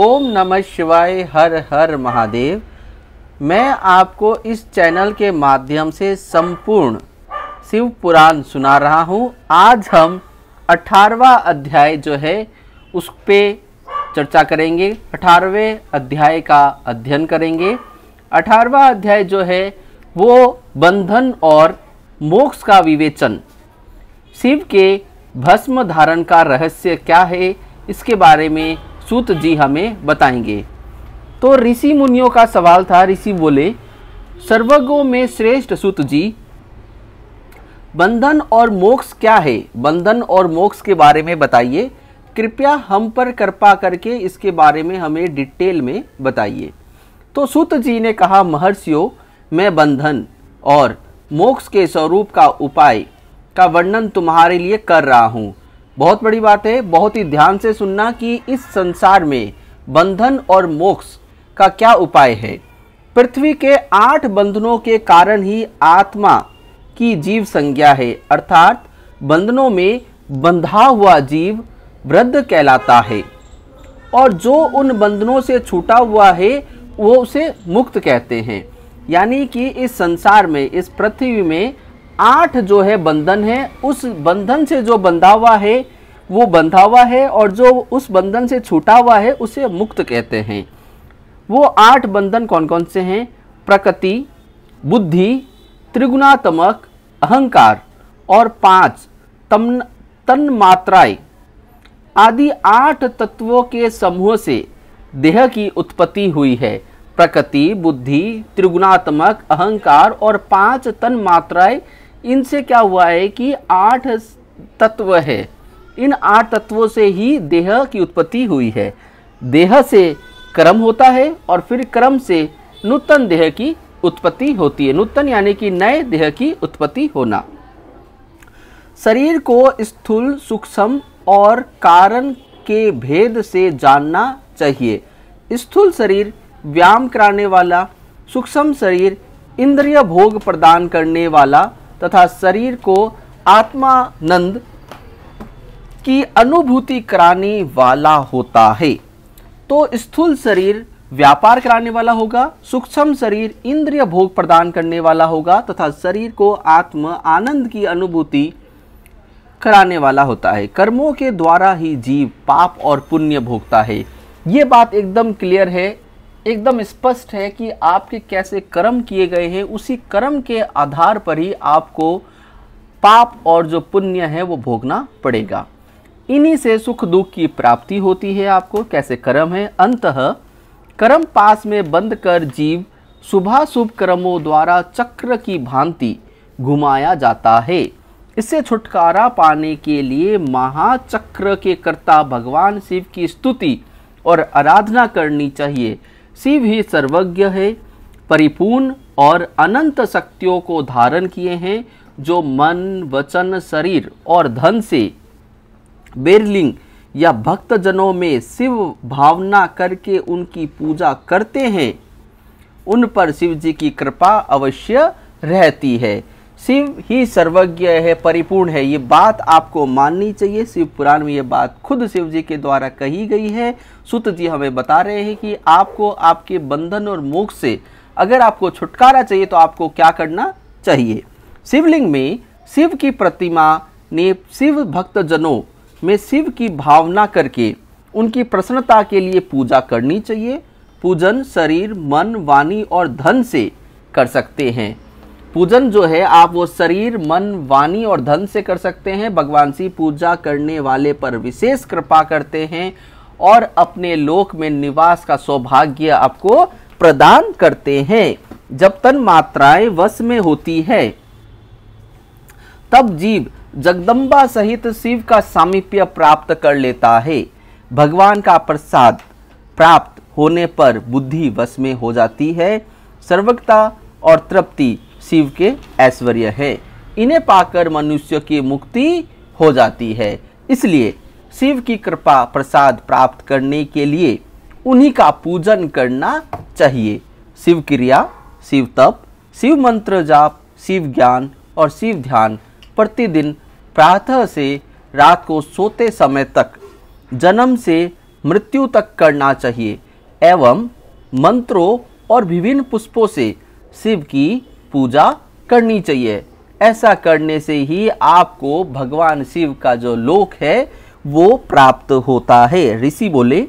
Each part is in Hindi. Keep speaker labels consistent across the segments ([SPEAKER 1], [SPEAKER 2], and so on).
[SPEAKER 1] ओम नमः शिवाय हर हर महादेव मैं आपको इस चैनल के माध्यम से संपूर्ण शिव पुराण सुना रहा हूँ आज हम अठारवा अध्याय जो है उस पर चर्चा करेंगे अठारहवें अध्याय का अध्ययन करेंगे अठारहवा अध्याय जो है वो बंधन और मोक्ष का विवेचन शिव के भस्म धारण का रहस्य क्या है इसके बारे में सूत जी हमें बताएंगे तो ऋषि मुनियों का सवाल था ऋषि बोले सर्वज्ञों में श्रेष्ठ सूत जी बंधन और मोक्ष क्या है बंधन और मोक्ष के बारे में बताइए कृपया हम पर कृपा करके इसके बारे में हमें डिटेल में बताइए तो सूत जी ने कहा महर्षियों मैं बंधन और मोक्ष के स्वरूप का उपाय का वर्णन तुम्हारे लिए कर रहा हूँ बहुत बड़ी बात है बहुत ही ध्यान से सुनना कि इस संसार में बंधन और मोक्ष का क्या उपाय है पृथ्वी के आठ बंधनों के कारण ही आत्मा की जीव संज्ञा है अर्थात बंधनों में बंधा हुआ जीव वृद्ध कहलाता है और जो उन बंधनों से छूटा हुआ है वो उसे मुक्त कहते हैं यानी कि इस संसार में इस पृथ्वी में आठ जो है बंधन है उस बंधन से जो बंधा हुआ है वो बंधा हुआ है और जो उस बंधन से छूटा हुआ है उसे मुक्त कहते हैं वो आठ बंधन कौन कौन से हैं प्रकृति बुद्धि त्रिगुणात्मक अहंकार और पांच तम तन मात्राएं आदि आठ तत्वों के समूह से देह की उत्पत्ति हुई है प्रकृति बुद्धि त्रिगुणात्मक अहंकार और पांच तन मात्राएं इनसे क्या हुआ है कि आठ तत्व है इन आठ तत्वों से ही देह की उत्पत्ति हुई है देह से क्रम होता है और फिर क्रम से नूतन देह की उत्पत्ति होती है नूतन यानी कि नए देह की उत्पत्ति होना शरीर को स्थूल सूक्ष्म और कारण के भेद से जानना चाहिए स्थूल शरीर व्यायाम कराने वाला सूक्ष्म शरीर इंद्रिय भोग प्रदान करने वाला तथा शरीर को आत्मानंद की अनुभूति कराने वाला होता है तो स्थूल शरीर व्यापार कराने वाला होगा सूक्ष्म शरीर इंद्रिय भोग प्रदान करने वाला होगा तथा शरीर को आत्म आनंद की अनुभूति कराने वाला होता है कर्मों के द्वारा ही जीव पाप और पुण्य भोगता है ये बात एकदम क्लियर है एकदम स्पष्ट है कि आपके कैसे कर्म किए गए हैं उसी कर्म के आधार पर ही आपको पाप और जो पुण्य है वो भोगना पड़ेगा इन्हीं से सुख दुख की प्राप्ति होती है आपको कैसे कर्म है अंत कर्म पास में बंद कर जीव शुभा शुभ कर्मों द्वारा चक्र की भांति घुमाया जाता है इससे छुटकारा पाने के लिए महाचक्र के कर्ता भगवान शिव की स्तुति और आराधना करनी चाहिए शिव ही सर्वज्ञ है परिपूर्ण और अनंत शक्तियों को धारण किए हैं जो मन वचन शरीर और धन से बेरलिंग या भक्तजनों में शिव भावना करके उनकी पूजा करते हैं उन पर शिव जी की कृपा अवश्य रहती है शिव ही सर्वज्ञ है परिपूर्ण है ये बात आपको माननी चाहिए शिव पुराण में ये बात खुद शिव जी के द्वारा कही गई है सुत जी हमें बता रहे हैं कि आपको आपके बंधन और मोक्ष से अगर आपको छुटकारा चाहिए तो आपको क्या करना चाहिए शिवलिंग में शिव की प्रतिमा ने शिव भक्तजनों में शिव की भावना करके उनकी प्रसन्नता के लिए पूजा करनी चाहिए पूजन शरीर मन वाणी और धन से कर सकते हैं पूजन जो है आप वो शरीर मन वाणी और धन से कर सकते हैं भगवान शिव पूजा करने वाले पर विशेष कृपा करते हैं और अपने लोक में निवास का सौभाग्य आपको प्रदान करते हैं जब तन मात्राएं वश में होती है तब जीव जगदम्बा सहित शिव का सामीप्य प्राप्त कर लेता है भगवान का प्रसाद प्राप्त होने पर बुद्धि वश में हो जाती है सर्वकता और तृप्ति शिव के ऐश्वर्य है इन्हें पाकर मनुष्य की मुक्ति हो जाती है इसलिए शिव की कृपा प्रसाद प्राप्त करने के लिए उन्हीं का पूजन करना चाहिए शिव क्रिया शिव तप शिव मंत्र जाप शिव ज्ञान और शिव ध्यान प्रतिदिन प्रातः से रात को सोते समय तक जन्म से मृत्यु तक करना चाहिए एवं मंत्रों और विभिन्न पुष्पों से शिव की पूजा करनी चाहिए ऐसा करने से ही आपको भगवान शिव का जो लोक है वो प्राप्त होता है ऋषि बोले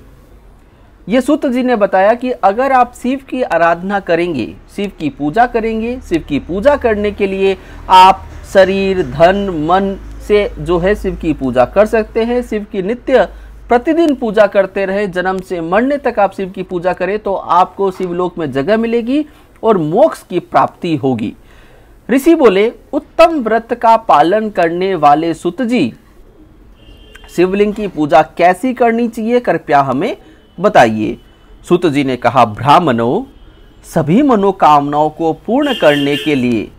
[SPEAKER 1] ये सूत्र जी ने बताया कि अगर आप शिव की आराधना करेंगे शिव की पूजा करेंगे शिव की पूजा करने के लिए आप शरीर धन मन से जो है शिव की पूजा कर सकते हैं शिव की नित्य प्रतिदिन पूजा करते रहे जन्म से मरने तक आप शिव की पूजा करें तो आपको शिवलोक में जगह मिलेगी और मोक्ष की प्राप्ति होगी ऋषि बोले उत्तम व्रत का पालन करने वाले सुत जी शिवलिंग की पूजा कैसी करनी चाहिए कृपया हमें बताइए सुत जी ने कहा ब्राह्मणों सभी मनोकामनाओं को पूर्ण करने के लिए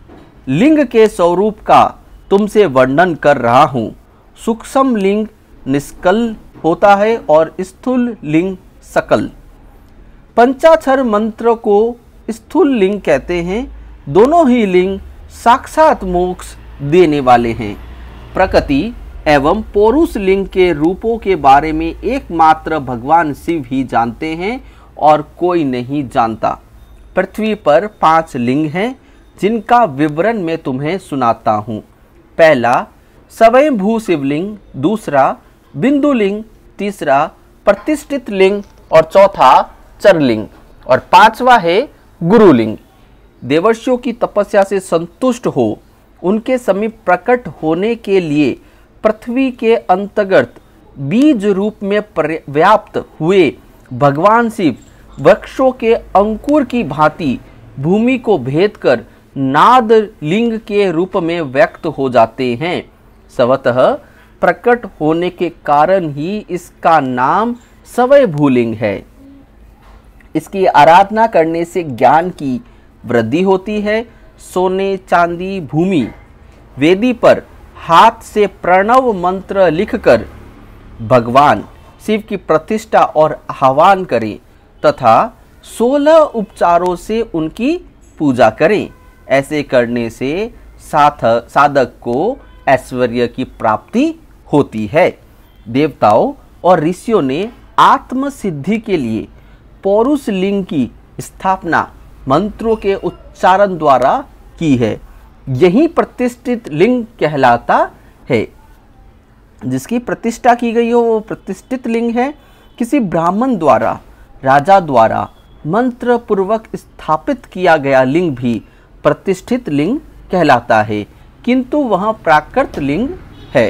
[SPEAKER 1] लिंग के स्वरूप का तुमसे वर्णन कर रहा हूँ सूक्ष्म लिंग निष्कल होता है और स्थूल लिंग सकल पंचाक्षर मंत्र को स्थूल लिंग कहते हैं दोनों ही लिंग साक्षात मोक्ष देने वाले हैं प्रकृति एवं पौरुष लिंग के रूपों के बारे में एकमात्र भगवान शिव ही जानते हैं और कोई नहीं जानता पृथ्वी पर पांच लिंग हैं जिनका विवरण मैं तुम्हें सुनाता हूँ पहला स्वयंभू शिवलिंग दूसरा बिंदुलिंग तीसरा प्रतिष्ठित लिंग और चौथा चरलिंग और पांचवा है गुरुलिंग देवर्षियों की तपस्या से संतुष्ट हो उनके समीप प्रकट होने के लिए पृथ्वी के अंतर्गत बीज रूप में व्याप्त हुए भगवान शिव वृक्षों के अंकुर की भांति भूमि को भेद कर नाद लिंग के रूप में व्यक्त हो जाते हैं स्वतः प्रकट होने के कारण ही इसका नाम सवय भूलिंग है इसकी आराधना करने से ज्ञान की वृद्धि होती है सोने चांदी भूमि वेदी पर हाथ से प्रणव मंत्र लिखकर भगवान शिव की प्रतिष्ठा और आह्वान करें तथा सोलह उपचारों से उनकी पूजा करें ऐसे करने से साथ साधक को ऐश्वर्य की प्राप्ति होती है देवताओं और ऋषियों ने आत्म सिद्धि के लिए पौरुष लिंग की स्थापना मंत्रों के उच्चारण द्वारा की है यही प्रतिष्ठित लिंग कहलाता है जिसकी प्रतिष्ठा की गई हो वो प्रतिष्ठित लिंग है किसी ब्राह्मण द्वारा राजा द्वारा मंत्र पूर्वक स्थापित किया गया लिंग भी प्रतिष्ठित लिंग कहलाता है किंतु वह प्राकृत लिंग है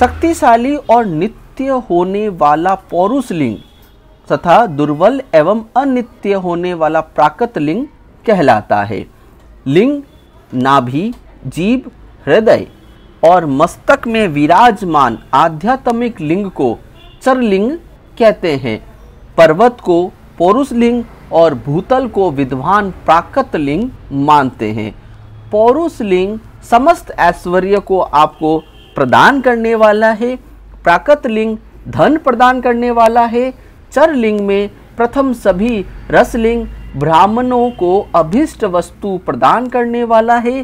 [SPEAKER 1] शक्तिशाली और नित्य होने वाला पौरुष लिंग तथा दुर्बल एवं अनित्य होने वाला प्राकृत लिंग कहलाता है लिंग नाभि जीव हृदय और मस्तक में विराजमान आध्यात्मिक लिंग को चरलिंग कहते हैं पर्वत को पौरुष लिंग और भूतल को विद्वान प्राकृत लिंग मानते हैं पौरुष लिंग समस्त ऐश्वर्य को आपको प्रदान करने वाला है प्राकृत लिंग धन प्रदान करने वाला है चरलिंग में प्रथम सभी रसलिंग ब्राह्मणों को अभिष्ट वस्तु प्रदान करने वाला है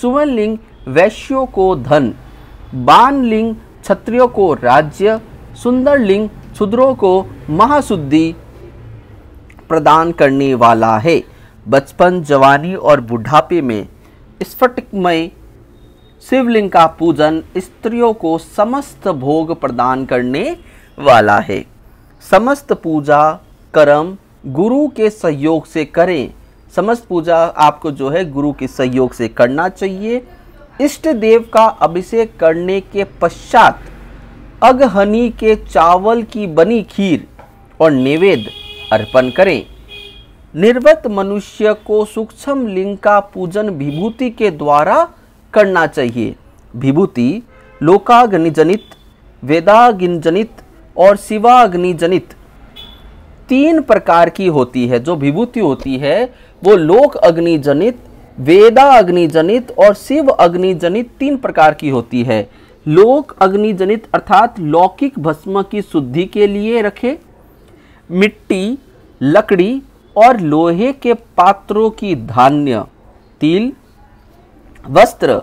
[SPEAKER 1] सुवर्णलिंग वैश्यों को धन बानलिंग क्षत्रियों को राज्य सुंदरलिंग क्षुद्रों को महाशुद्धि प्रदान करने वाला है बचपन जवानी और बुढ़ापे में स्फटिकमय शिवलिंग का पूजन स्त्रियों को समस्त भोग प्रदान करने वाला है समस्त पूजा कर्म गुरु के सहयोग से करें समस्त पूजा आपको जो है गुरु के सहयोग से करना चाहिए इष्ट देव का अभिषेक करने के पश्चात अगहनी के चावल की बनी खीर और निवेद अर्पण करें निर्वत मनुष्य को सूक्ष्म लिंग का पूजन विभूति के द्वारा करना चाहिए विभूति लोकाग्निजनित वेदाग्निजनित और शिवाग्नि जनित तीन प्रकार की होती है जो विभूति होती है वो लोक अग्नि जनित वेदा अग्नि जनित और शिव अग्नि जनित तीन प्रकार की होती है लोक अग्नि जनित अर्थात लौकिक भस्म की शुद्धि के लिए रखे मिट्टी लकड़ी और लोहे के पात्रों की धान्य तिल वस्त्र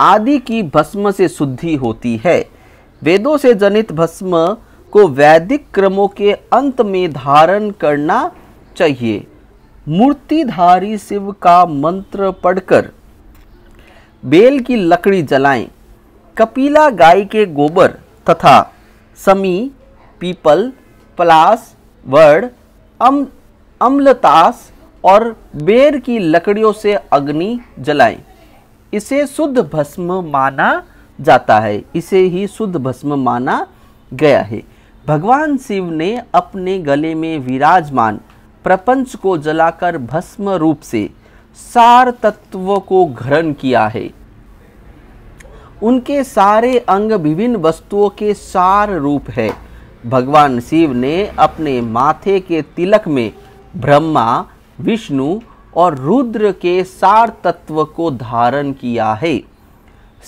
[SPEAKER 1] आदि की भस्म से शुद्धि होती है वेदों से जनित भस्म को वैदिक क्रमों के अंत में धारण करना चाहिए मूर्तिधारी शिव का मंत्र पढ़कर बेल की लकड़ी जलाएं, कपीला गाय के गोबर तथा समी पीपल पलास वर्ड अम अम्लतास और बेर की लकड़ियों से अग्नि जलाएं। इसे शुद्ध भस्म माना जाता है इसे ही शुद्ध भस्म माना गया है भगवान शिव ने अपने गले में विराजमान प्रपंच को जलाकर भस्म रूप से सार तत्व को घरण किया है उनके सारे अंग विभिन्न वस्तुओं के सार रूप है भगवान शिव ने अपने माथे के तिलक में ब्रह्मा विष्णु और रुद्र के सार तत्व को धारण किया है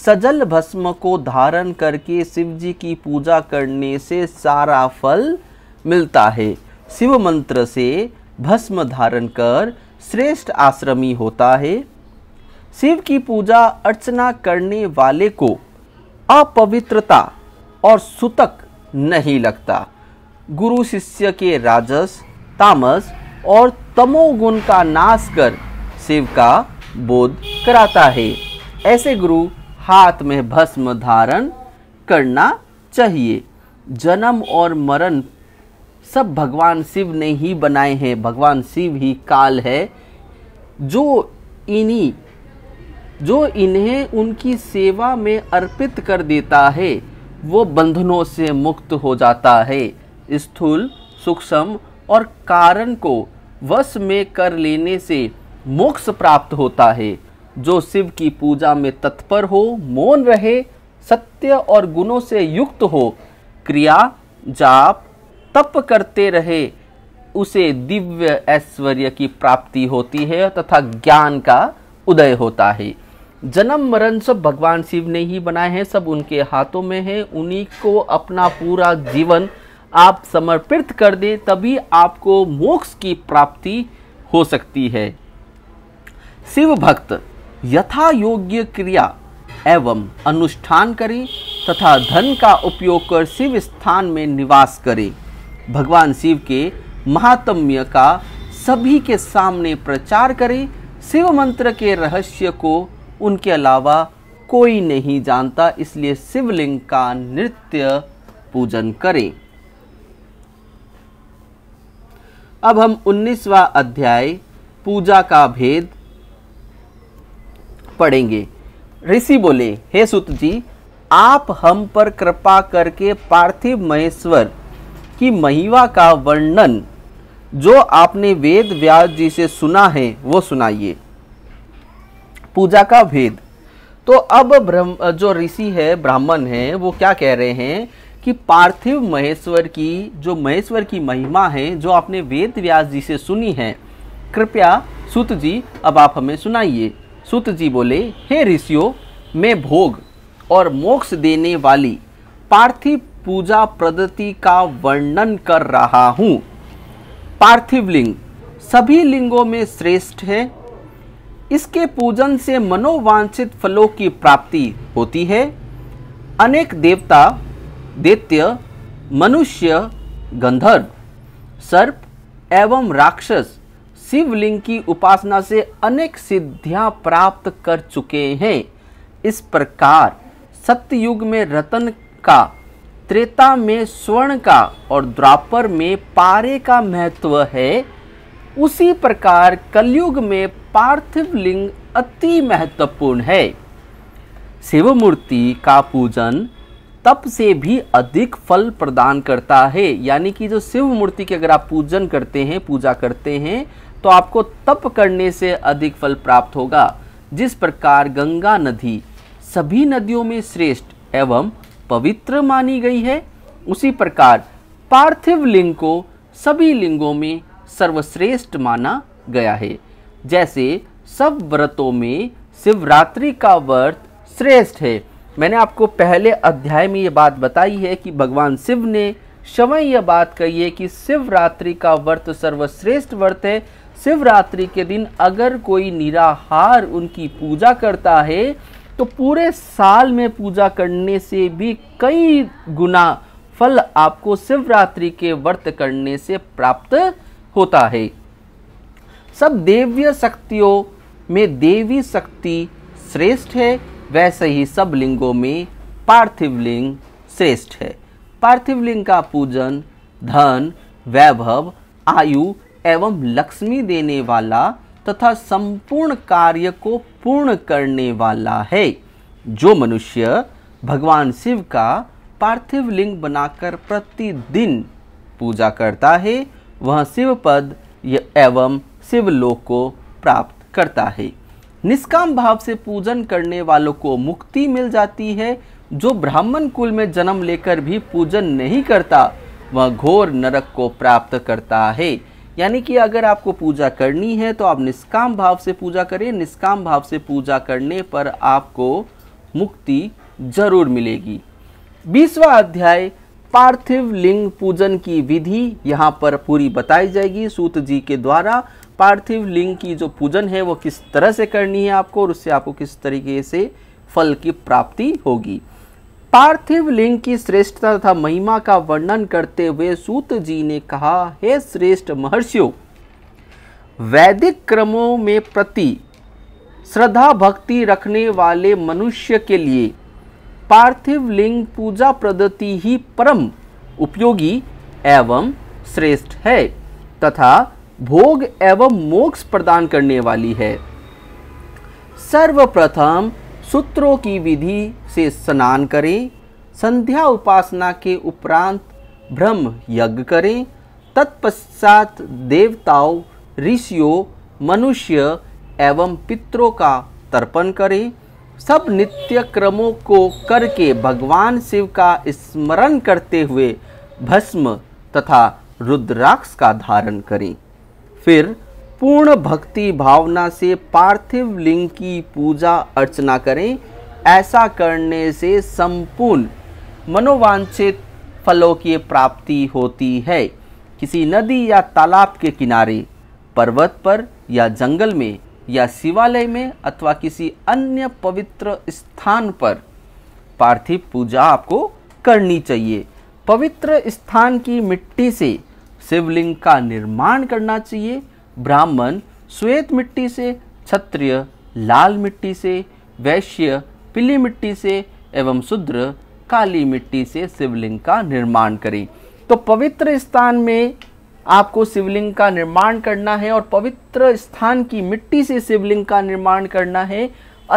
[SPEAKER 1] सजल भस्म को धारण करके शिव जी की पूजा करने से सारा फल मिलता है शिव मंत्र से भस्म धारण कर श्रेष्ठ आश्रमी होता है शिव की पूजा अर्चना करने वाले को अपवित्रता और सुतक नहीं लगता गुरु शिष्य के राजस तामस और तमोगुण का नाश कर शिव का बोध कराता है ऐसे गुरु हाथ में भस्म धारण करना चाहिए जन्म और मरण सब भगवान शिव ने ही बनाए हैं भगवान शिव ही काल है जो इन्हीं जो इन्हें उनकी सेवा में अर्पित कर देता है वो बंधनों से मुक्त हो जाता है स्थूल सूक्ष्म और कारण को वश में कर लेने से मोक्ष प्राप्त होता है जो शिव की पूजा में तत्पर हो मौन रहे सत्य और गुणों से युक्त हो क्रिया जाप तप करते रहे उसे दिव्य ऐश्वर्य की प्राप्ति होती है तथा ज्ञान का उदय होता है जन्म मरण सब भगवान शिव ने ही बनाए हैं सब उनके हाथों में है उन्हीं को अपना पूरा जीवन आप समर्पित कर दें तभी आपको मोक्ष की प्राप्ति हो सकती है शिव भक्त यथा योग्य क्रिया एवं अनुष्ठान करें तथा धन का उपयोग कर शिव स्थान में निवास करें भगवान शिव के महात्म्य का सभी के सामने प्रचार करें शिव मंत्र के रहस्य को उनके अलावा कोई नहीं जानता इसलिए शिवलिंग का नृत्य पूजन करें अब हम उन्नीसवा अध्याय पूजा का भेद पढ़ेंगे ऋषि बोले हे सुत जी आप हम पर कृपा करके पार्थिव महेश्वर की महिमा का वर्णन जो आपने वेद व्यास जी से सुना है वो सुनाइए पूजा का भेद तो अब ब्रह्म जो ऋषि है ब्राह्मण है वो क्या कह रहे हैं कि पार्थिव महेश्वर की जो महेश्वर की महिमा है जो आपने वेद व्यास जी से सुनी है कृपया सुत जी अब आप हमें सुनाइए सुत जी बोले हे ऋषियों मैं भोग और मोक्ष देने वाली पार्थिव पूजा पद्धति का वर्णन कर रहा हूँ पार्थिव लिंग सभी लिंगों में श्रेष्ठ है इसके पूजन से मनोवांछित फलों की प्राप्ति होती है अनेक देवता दैत्य मनुष्य गंधर्व सर्प एवं राक्षस शिवलिंग की उपासना से अनेक सिद्धियां प्राप्त कर चुके हैं इस प्रकार सत्ययुग में रतन का त्रेता में स्वर्ण का और द्वापर में पारे का महत्व है उसी प्रकार कलयुग में पार्थिव लिंग अति महत्वपूर्ण है शिव मूर्ति का पूजन तप से भी अधिक फल प्रदान करता है यानी कि जो शिव मूर्ति के अगर आप पूजन करते हैं पूजा करते हैं तो आपको तप करने से अधिक फल प्राप्त होगा जिस प्रकार गंगा नदी सभी नदियों में श्रेष्ठ एवं पवित्र मानी गई है उसी प्रकार पार्थिव लिंग को सभी लिंगों में सर्वश्रेष्ठ माना गया है जैसे सब व्रतों में शिवरात्रि का व्रत श्रेष्ठ है मैंने आपको पहले अध्याय में ये बात बताई है कि भगवान शिव ने शवय यह बात कही है कि शिवरात्रि का व्रत सर्वश्रेष्ठ व्रत है शिवरात्रि के दिन अगर कोई निराहार उनकी पूजा करता है तो पूरे साल में पूजा करने से भी कई गुना फल आपको शिवरात्रि के व्रत करने से प्राप्त होता है सब देव्य शक्तियों में देवी शक्ति श्रेष्ठ है वैसे ही सब लिंगों में पार्थिव लिंग श्रेष्ठ है पार्थिव लिंग का पूजन धन वैभव आयु एवं लक्ष्मी देने वाला तथा संपूर्ण कार्य को पूर्ण करने वाला है जो मनुष्य भगवान शिव का पार्थिव लिंग बनाकर प्रतिदिन पूजा करता है वह शिव पद एवं शिवलोक को प्राप्त करता है निष्काम भाव से पूजन करने वालों को मुक्ति मिल जाती है जो ब्राह्मण कुल में जन्म लेकर भी पूजन नहीं करता वह घोर नरक को प्राप्त करता है यानी कि अगर आपको पूजा करनी है तो आप निष्काम भाव से पूजा करें निष्काम भाव से पूजा करने पर आपको मुक्ति जरूर मिलेगी बीसवा अध्याय पार्थिव लिंग पूजन की विधि यहाँ पर पूरी बताई जाएगी सूत जी के द्वारा पार्थिव लिंग की जो पूजन है वो किस तरह से करनी है आपको और उससे आपको किस तरीके से फल की प्राप्ति होगी पार्थिव लिंग की श्रेष्ठता तथा महिमा का वर्णन करते हुए सूत जी ने कहा हे श्रेष्ठ महर्षियों वैदिक क्रमों में प्रति श्रद्धा भक्ति रखने वाले मनुष्य के लिए पार्थिव लिंग पूजा पद्धति ही परम उपयोगी एवं श्रेष्ठ है तथा भोग एवं मोक्ष प्रदान करने वाली है सर्वप्रथम सूत्रों की विधि से स्नान करें संध्या उपासना के उपरांत ब्रह्म यज्ञ करें तत्पश्चात देवताओं ऋषियों मनुष्य एवं पितरों का तर्पण करें सब नित्य क्रमों को करके भगवान शिव का स्मरण करते हुए भस्म तथा रुद्राक्ष का धारण करें फिर पूर्ण भक्ति भावना से पार्थिव लिंग की पूजा अर्चना करें ऐसा करने से संपूर्ण मनोवांछित फलों की प्राप्ति होती है किसी नदी या तालाब के किनारे पर्वत पर या जंगल में या शिवालय में अथवा किसी अन्य पवित्र स्थान पर पार्थिव पूजा आपको करनी चाहिए पवित्र स्थान की मिट्टी से शिवलिंग का निर्माण करना चाहिए ब्राह्मण श्वेत मिट्टी से क्षत्रिय लाल मिट्टी से वैश्य पीली मिट्टी से एवं शूद्र काली मिट्टी से शिवलिंग का निर्माण करें तो पवित्र स्थान में आपको शिवलिंग का निर्माण करना है और पवित्र स्थान की मिट्टी से शिवलिंग का निर्माण करना है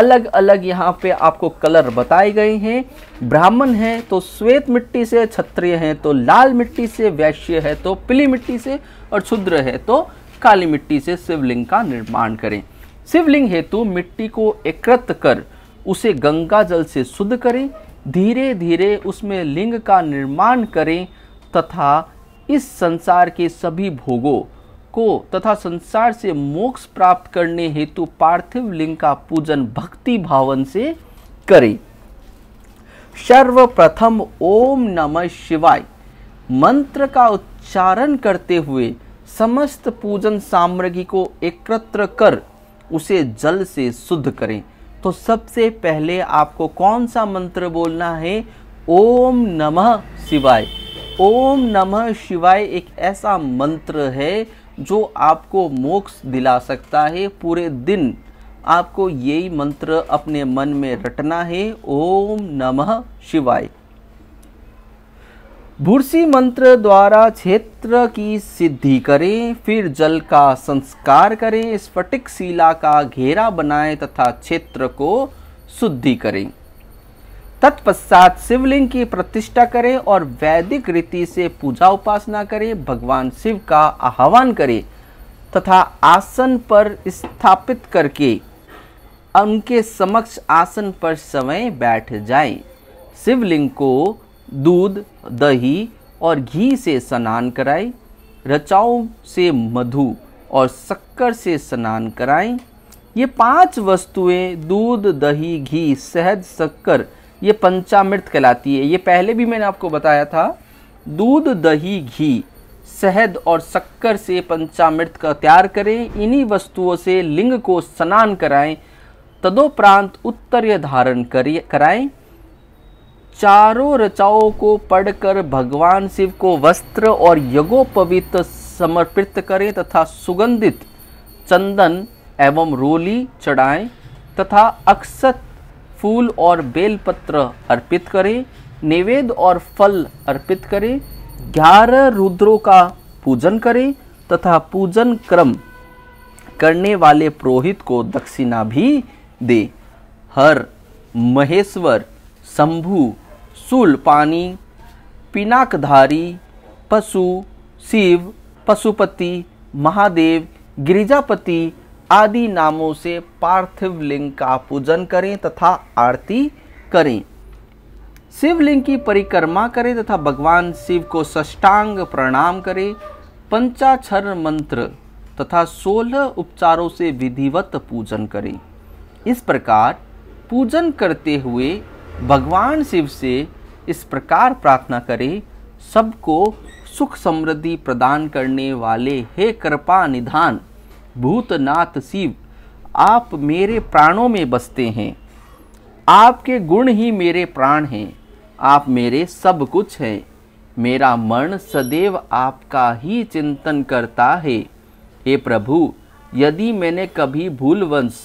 [SPEAKER 1] अलग अलग यहाँ पे आपको कलर बताए गए हैं ब्राह्मण है तो श्वेत मिट्टी से क्षत्रिय है तो लाल मिट्टी से वैश्य है तो पीली मिट्टी से और क्षुद्र है तो काली मिट्टी से शिवलिंग का निर्माण करें शिवलिंग हेतु मिट्टी को एकत्र कर उसे गंगा जल से शुद्ध करें धीरे धीरे उसमें लिंग का निर्माण करें तथा इस संसार के सभी भोगों को तथा संसार से मोक्ष प्राप्त करने हेतु पार्थिव लिंग का पूजन भक्ति भावन से करें सर्वप्रथम ओम नमः शिवाय मंत्र का उच्चारण करते हुए समस्त पूजन सामग्री को एकत्र कर उसे जल से शुद्ध करें तो सबसे पहले आपको कौन सा मंत्र बोलना है ओम नमः शिवाय ओम नमः शिवाय एक ऐसा मंत्र है जो आपको मोक्ष दिला सकता है पूरे दिन आपको यही मंत्र अपने मन में रटना है ओम नमः शिवाय भूर्सी मंत्र द्वारा क्षेत्र की सिद्धि करें फिर जल का संस्कार करें स्फटिक शिला का घेरा बनाएं तथा क्षेत्र को शुद्धि करें तत्पश्चात शिवलिंग की प्रतिष्ठा करें और वैदिक रीति से पूजा उपासना करें भगवान शिव का आह्वान करें तथा आसन पर स्थापित करके उनके समक्ष आसन पर समय बैठ जाएं शिवलिंग को दूध दही और घी से स्नान कराई रचाओं से मधु और शक्कर से स्नान कराएं ये पांच वस्तुएं दूध दही घी शहद शक्कर ये पंचामृत कहलाती है ये पहले भी मैंने आपको बताया था दूध दही घी शहद और शक्कर से पंचामृत का तैयार करें इन्हीं वस्तुओं से लिंग को स्नान कराएं तदोपरांत उत्तरीय धारण कराएं चारों रचाओं को पढ़कर भगवान शिव को वस्त्र और यज्ञोपवित समर्पित करें तथा सुगंधित चंदन एवं रोली चढ़ाएं तथा अक्षत फूल और बेलपत्र अर्पित करें निवेद और फल अर्पित करें ग्यारह रुद्रों का पूजन करें तथा पूजन क्रम करने वाले पुरोहित को दक्षिणा भी दे हर महेश्वर शंभु सुल पानी पिनाकधारी पशु शिव पशुपति महादेव गिरिजापति आदि नामों से पार्थिव लिंग का पूजन करें तथा आरती करें शिवलिंग की परिक्रमा करें तथा भगवान शिव को सष्टांग प्रणाम करें पंचाक्षर मंत्र तथा सोलह उपचारों से विधिवत पूजन करें इस प्रकार पूजन करते हुए भगवान शिव से इस प्रकार प्रार्थना करें सबको सुख समृद्धि प्रदान करने वाले हे कृपा निधान भूतनाथ शिव आप मेरे प्राणों में बसते हैं आपके गुण ही मेरे प्राण हैं आप मेरे सब कुछ हैं मेरा मन सदैव आपका ही चिंतन करता है हे प्रभु यदि मैंने कभी भूलवंश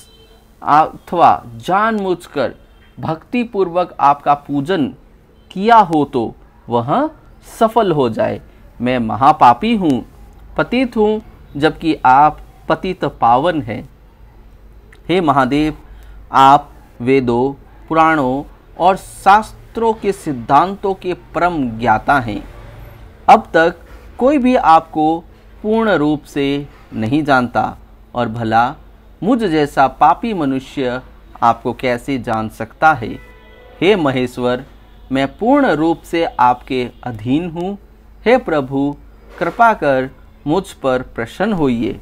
[SPEAKER 1] अथवा जानबूझकर भक्ति पूर्वक आपका पूजन किया हो तो वह सफल हो जाए मैं महापापी हूँ पतित हूँ जबकि आप पतित पावन हैं हे महादेव आप वेदों पुराणों और शास्त्रों के सिद्धांतों के परम ज्ञाता हैं अब तक कोई भी आपको पूर्ण रूप से नहीं जानता और भला मुझ जैसा पापी मनुष्य आपको कैसे जान सकता है हे महेश्वर मैं पूर्ण रूप से आपके अधीन हूँ हे प्रभु कृपा कर मुझ पर प्रसन्न होइए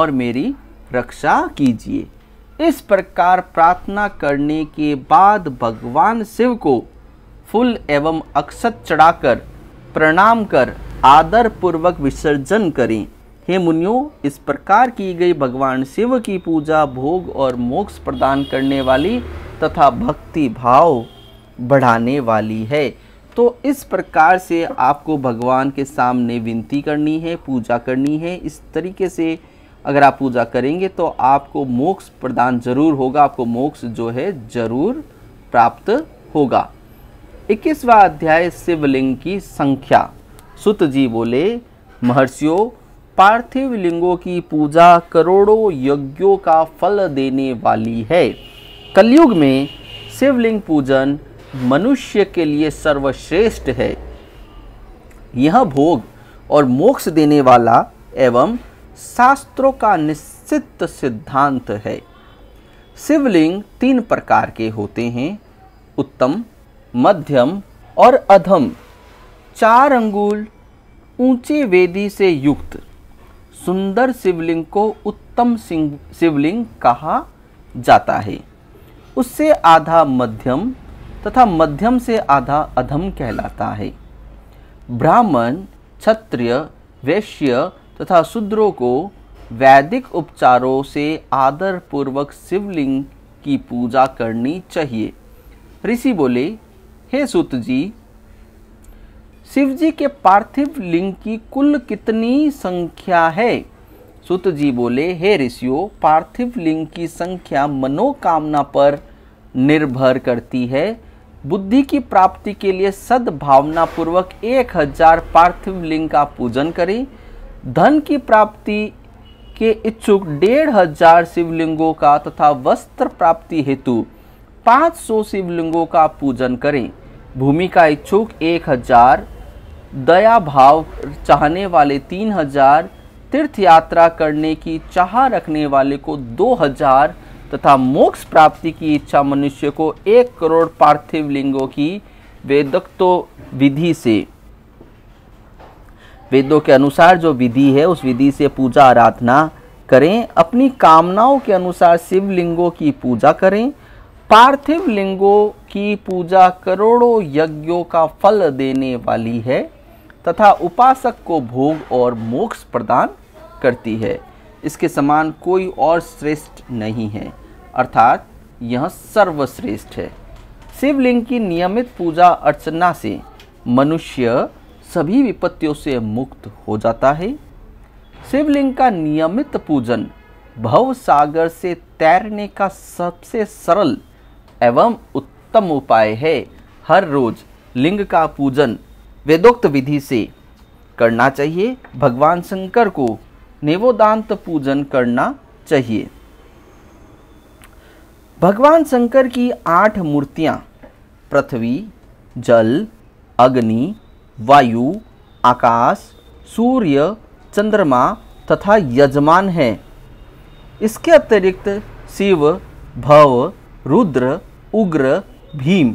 [SPEAKER 1] और मेरी रक्षा कीजिए इस प्रकार प्रार्थना करने के बाद भगवान शिव को फूल एवं अक्षत चढ़ाकर प्रणाम कर आदर पूर्वक विसर्जन करें हे मुनियो इस प्रकार की गई भगवान शिव की पूजा भोग और मोक्ष प्रदान करने वाली तथा भक्ति भाव बढ़ाने वाली है तो इस प्रकार से आपको भगवान के सामने विनती करनी है पूजा करनी है इस तरीके से अगर आप पूजा करेंगे तो आपको मोक्ष प्रदान जरूर होगा आपको मोक्ष जो है जरूर प्राप्त होगा इक्कीसवा अध्याय शिवलिंग की संख्या सुत जी बोले महर्षियों पार्थिव लिंगों की पूजा करोड़ों यज्ञों का फल देने वाली है कलयुग में शिवलिंग पूजन मनुष्य के लिए सर्वश्रेष्ठ है यह भोग और मोक्ष देने वाला एवं शास्त्रों का निश्चित सिद्धांत है शिवलिंग तीन प्रकार के होते हैं उत्तम मध्यम और अधम चार अंगुल ऊंची वेदी से युक्त सुंदर शिवलिंग को उत्तम शिवलिंग कहा जाता है उससे आधा मध्यम तथा मध्यम से आधा अधम कहलाता है ब्राह्मण क्षत्रिय वैश्य तथा शूद्रों को वैदिक उपचारों से आदर पूर्वक शिवलिंग की पूजा करनी चाहिए ऋषि बोले हे सुत जी शिव जी के पार्थिव लिंग की कुल कितनी संख्या है सुत जी बोले हे ऋषियों पार्थिव लिंग की संख्या मनोकामना पर निर्भर करती है बुद्धि की प्राप्ति के लिए सद्भावना पूर्वक एक हजार पार्थिव लिंग का पूजन करें धन की प्राप्ति के इच्छुक डेढ़ हजार शिवलिंगों का तथा वस्त्र प्राप्ति हेतु 500 शिवलिंगों का पूजन करें भूमि का इच्छुक एक हजार दया भाव चाहने वाले तीन हजार तीर्थ यात्रा करने की चाह रखने वाले को दो हजार तथा मोक्ष प्राप्ति की इच्छा मनुष्य को एक करोड़ पार्थिव लिंगों की वेदोक्तो विधि से वेदों के अनुसार जो विधि है उस विधि से पूजा आराधना करें अपनी कामनाओं के अनुसार शिवलिंगों की पूजा करें पार्थिव लिंगों की पूजा करोड़ों यज्ञों का फल देने वाली है तथा उपासक को भोग और मोक्ष प्रदान करती है इसके समान कोई और श्रेष्ठ नहीं है अर्थात यह सर्वश्रेष्ठ है शिवलिंग की नियमित पूजा अर्चना से मनुष्य सभी विपत्तियों से मुक्त हो जाता है शिवलिंग का नियमित पूजन भव सागर से तैरने का सबसे सरल एवं उत्तम उपाय है हर रोज लिंग का पूजन वेदोक्त विधि से करना चाहिए भगवान शंकर को नेवोदांत पूजन करना चाहिए भगवान शंकर की आठ मूर्तियाँ पृथ्वी जल अग्नि वायु आकाश सूर्य चंद्रमा तथा यजमान है इसके अतिरिक्त शिव भव रुद्र उग्र भीम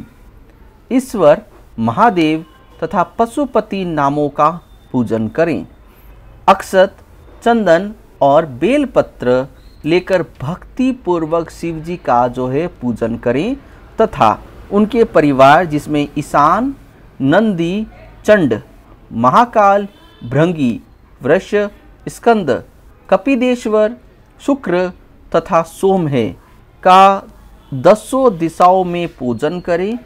[SPEAKER 1] ईश्वर महादेव तथा पशुपति नामों का पूजन करें अक्षत चंदन और बेलपत्र लेकर भक्ति पूर्वक शिव जी का जो है पूजन करें तथा उनके परिवार जिसमें ईशान नंदी चंड महाकाल भृंगी वृष स्कंद कपिदेश्वर शुक्र तथा सोम है का दसों दिशाओं में पूजन करें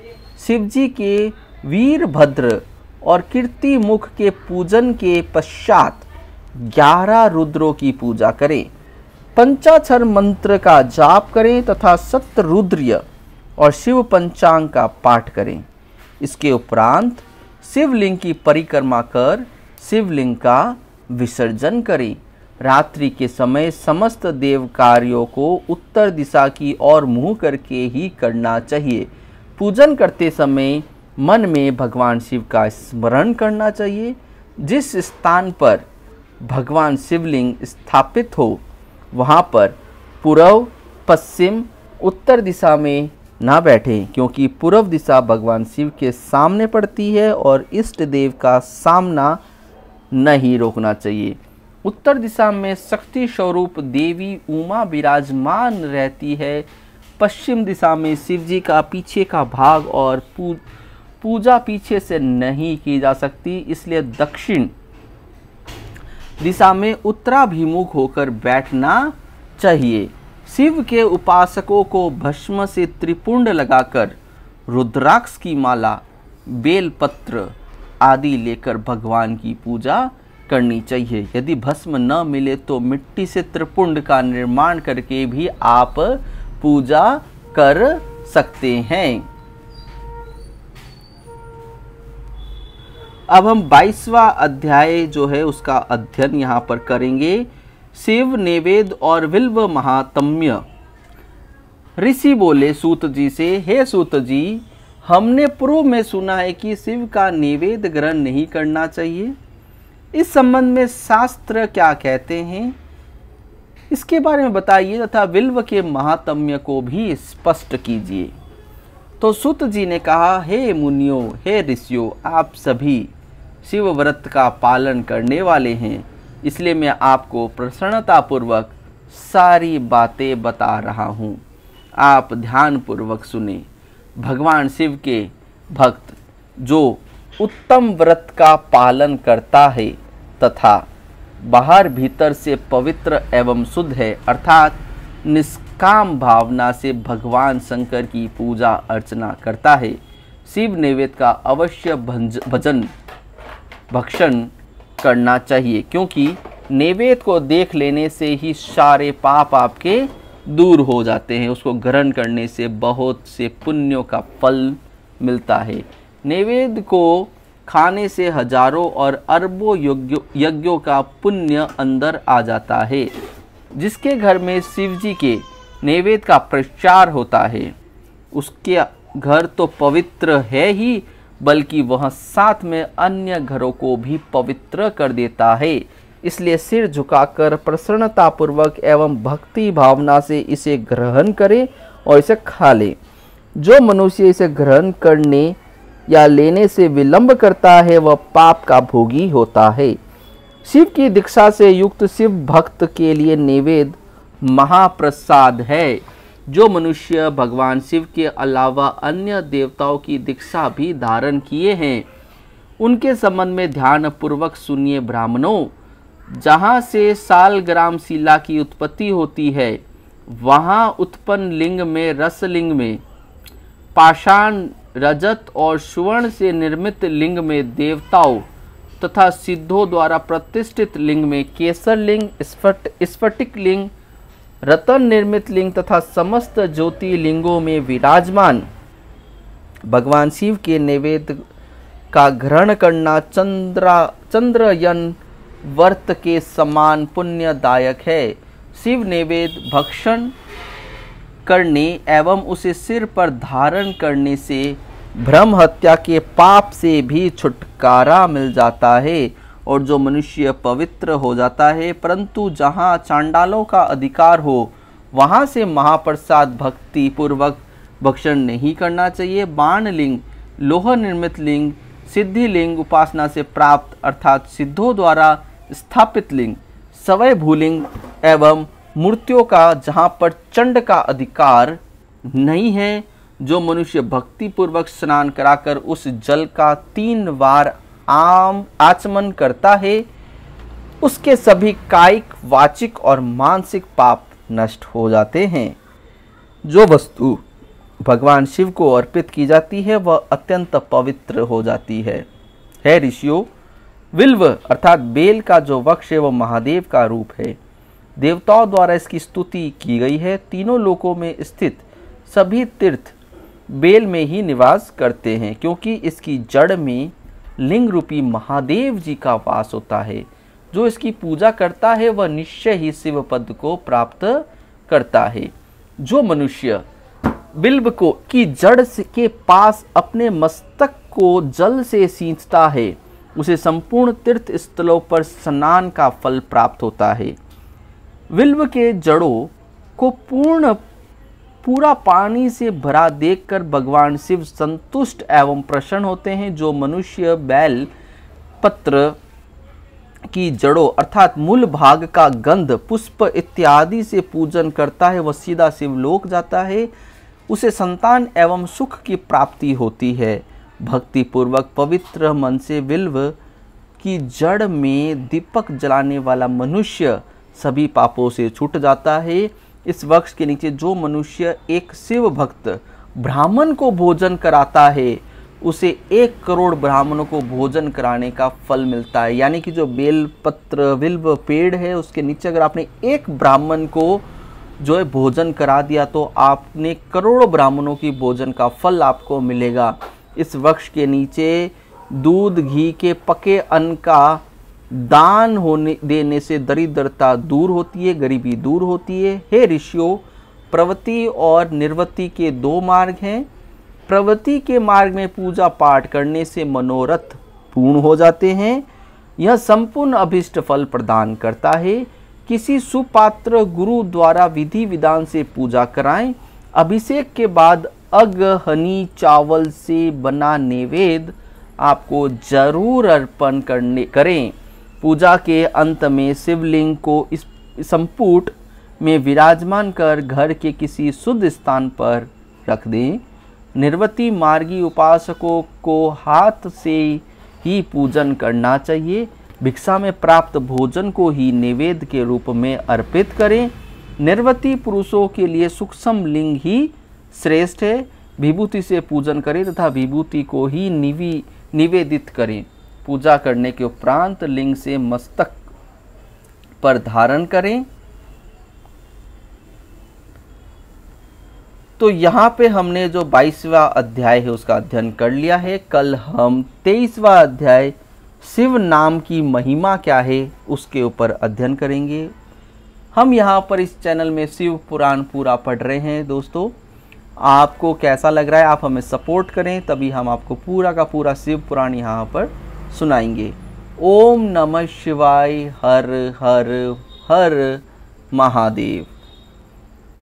[SPEAKER 1] शिव जी के वीरभद्र और कीर्ति मुख के पूजन के पश्चात ग्यारह रुद्रों की पूजा करें पंचाक्षर मंत्र का जाप करें तथा सप्तरुद्र्य और शिव पंचांग का पाठ करें इसके उपरांत शिवलिंग की परिक्रमा कर शिवलिंग का विसर्जन करें रात्रि के समय समस्त देव कार्यों को उत्तर दिशा की ओर मुंह करके ही करना चाहिए पूजन करते समय मन में भगवान शिव का स्मरण करना चाहिए जिस स्थान पर भगवान शिवलिंग स्थापित हो वहाँ पर पूर्व पश्चिम उत्तर दिशा में ना बैठें क्योंकि पूर्व दिशा भगवान शिव के सामने पड़ती है और इष्ट देव का सामना नहीं रोकना चाहिए उत्तर दिशा में शक्ति स्वरूप देवी उमा विराजमान रहती है पश्चिम दिशा में शिव जी का पीछे का भाग और पूजा पीछे से नहीं की जा सकती इसलिए दक्षिण दिशा में उत्तराभिमुख होकर बैठना चाहिए शिव के उपासकों को भस्म से त्रिपुंड लगाकर रुद्राक्ष की माला बेलपत्र आदि लेकर भगवान की पूजा करनी चाहिए यदि भस्म न मिले तो मिट्टी से त्रिपुंड का निर्माण करके भी आप पूजा कर सकते हैं अब हम बाईसवा अध्याय जो है उसका अध्ययन यहाँ पर करेंगे शिव नेवेद और विल्व महातम्य ऋषि बोले सूत जी से हे सूत जी हमने पूर्व में सुना है कि शिव का निवेद ग्रहण नहीं करना चाहिए इस संबंध में शास्त्र क्या कहते हैं इसके बारे में बताइए तथा विल्व के महात्म्य को भी स्पष्ट कीजिए तो सुत जी ने कहा हे मुनियो हे ऋषियो आप सभी शिव व्रत का पालन करने वाले हैं इसलिए मैं आपको प्रसन्नतापूर्वक सारी बातें बता रहा हूँ आप ध्यानपूर्वक सुने भगवान शिव के भक्त जो उत्तम व्रत का पालन करता है तथा बाहर भीतर से पवित्र एवं शुद्ध है अर्थात निष्काम भावना से भगवान शंकर की पूजा अर्चना करता है शिव नैवेद का अवश्य भजन भक्षण करना चाहिए क्योंकि नैवेद्य को देख लेने से ही सारे पाप आपके दूर हो जाते हैं उसको ग्रहण करने से बहुत से पुण्यों का फल मिलता है नैवेद्य को खाने से हजारों और अरबों यज्ञों का पुण्य अंदर आ जाता है जिसके घर में शिव जी के नैवेद्य का प्रचार होता है उसके घर तो पवित्र है ही बल्कि वह साथ में अन्य घरों को भी पवित्र कर देता है इसलिए सिर झुकाकर प्रसन्नतापूर्वक एवं भक्ति भावना से इसे ग्रहण करें और इसे खा लें जो मनुष्य इसे ग्रहण करने या लेने से विलंब करता है वह पाप का भोगी होता है शिव की दीक्षा से युक्त शिव भक्त के लिए निवेद महाप्रसाद है जो मनुष्य भगवान शिव के अलावा अन्य देवताओं की दीक्षा भी धारण किए हैं उनके संबंध में ध्यान पूर्वक सुनिए ब्राह्मणों जहाँ से सालग्राम शिला की उत्पत्ति होती है वहाँ उत्पन्न लिंग में रसलिंग में पाषाण रजत और सुवर्ण से निर्मित लिंग में देवताओं तथा सिद्धों द्वारा प्रतिष्ठित लिंग में केसर लिंग स्फटिक लिंग रतन निर्मित लिंग तथा समस्त ज्योतिर्लिंगों में विराजमान भगवान शिव के निवेद का ग्रहण करना चंद्रा चंद्रयन वर्त के समान पुण्यदायक है शिव निवेद भक्षण करने एवं उसे सिर पर धारण करने से भ्रम हत्या के पाप से भी छुटकारा मिल जाता है और जो मनुष्य पवित्र हो जाता है परंतु जहाँ चांडालों का अधिकार हो वहाँ से महाप्रसाद भक्ति पूर्वक भक्षण नहीं करना चाहिए बाण लिंग लोह निर्मित लिंग सिद्धि लिंग उपासना से प्राप्त अर्थात सिद्धों द्वारा स्थापित लिंग सवय भूलिंग एवं मूर्तियों का जहाँ पर चंड का अधिकार नहीं है जो मनुष्य भक्तिपूर्वक स्नान कराकर उस जल का तीन बार आम आचमन करता है उसके सभी कायिक वाचिक और मानसिक पाप नष्ट हो जाते हैं जो वस्तु भगवान शिव को अर्पित की जाती है वह अत्यंत पवित्र हो जाती है है ऋषियों विल्व अर्थात बेल का जो वक्ष है वह महादेव का रूप है देवताओं द्वारा इसकी स्तुति की गई है तीनों लोकों में स्थित सभी तीर्थ बेल में ही निवास करते हैं क्योंकि इसकी जड़ में लिंग रूपी महादेव जी का वास होता है जो इसकी पूजा करता है वह निश्चय ही शिव पद को प्राप्त करता है जो मनुष्य बिल्ब को की जड़ के पास अपने मस्तक को जल से सींचता है उसे संपूर्ण तीर्थ स्थलों पर स्नान का फल प्राप्त होता है बिल्ब के जड़ों को पूर्ण पूरा पानी से भरा देखकर भगवान शिव संतुष्ट एवं प्रसन्न होते हैं जो मनुष्य बैल पत्र की जड़ों अर्थात मूल भाग का गंध पुष्प इत्यादि से पूजन करता है वह सीधा शिवलोक जाता है उसे संतान एवं सुख की प्राप्ति होती है भक्ति पूर्वक पवित्र मन से विल्व की जड़ में दीपक जलाने वाला मनुष्य सभी पापों से छूट जाता है इस वृक्ष के नीचे जो मनुष्य एक शिव भक्त ब्राह्मण को भोजन कराता है उसे एक करोड़ ब्राह्मणों को भोजन कराने का फल मिलता है यानी कि जो बेलपत्र बिल्व पेड़ है उसके नीचे अगर आपने एक ब्राह्मण को जो है भोजन करा दिया तो आपने करोड़ों ब्राह्मणों की भोजन का फल आपको मिलेगा इस वृक्ष के नीचे दूध घी के पके अन्न का दान होने देने से दरिद्रता दूर होती है गरीबी दूर होती है हे ऋषियों प्रवृत्ति और निर्वृत्ति के दो मार्ग हैं प्रवृत्ति के मार्ग में पूजा पाठ करने से मनोरथ पूर्ण हो जाते हैं यह संपूर्ण अभिष्ट फल प्रदान करता है किसी सुपात्र गुरु द्वारा विधि विधान से पूजा कराएं अभिषेक के बाद अगहनी चावल से बना नैवेद्य आपको जरूर अर्पण करने करें पूजा के अंत में शिवलिंग को इस संपूट में विराजमान कर घर के किसी शुद्ध स्थान पर रख दें निर्वती मार्गी उपासकों को हाथ से ही पूजन करना चाहिए भिक्षा में प्राप्त भोजन को ही निवेद के रूप में अर्पित करें निर्वती पुरुषों के लिए सूक्ष्म लिंग ही श्रेष्ठ है विभूति से पूजन करें तथा विभूति को ही निवि निवेदित करें पूजा करने के उपरांत लिंग से मस्तक पर धारण करें तो यहाँ पे हमने जो बाईसवा अध्याय है उसका अध्ययन कर लिया है कल हम तेईसवा अध्याय शिव नाम की महिमा क्या है उसके ऊपर अध्ययन करेंगे हम यहाँ पर इस चैनल में शिव पुराण पूरा पढ़ रहे हैं दोस्तों आपको कैसा लग रहा है आप हमें सपोर्ट करें तभी हम आपको पूरा का पूरा शिव पुराण यहाँ पर सुनाएंगे ओम नमः शिवाय हर हर हर महादेव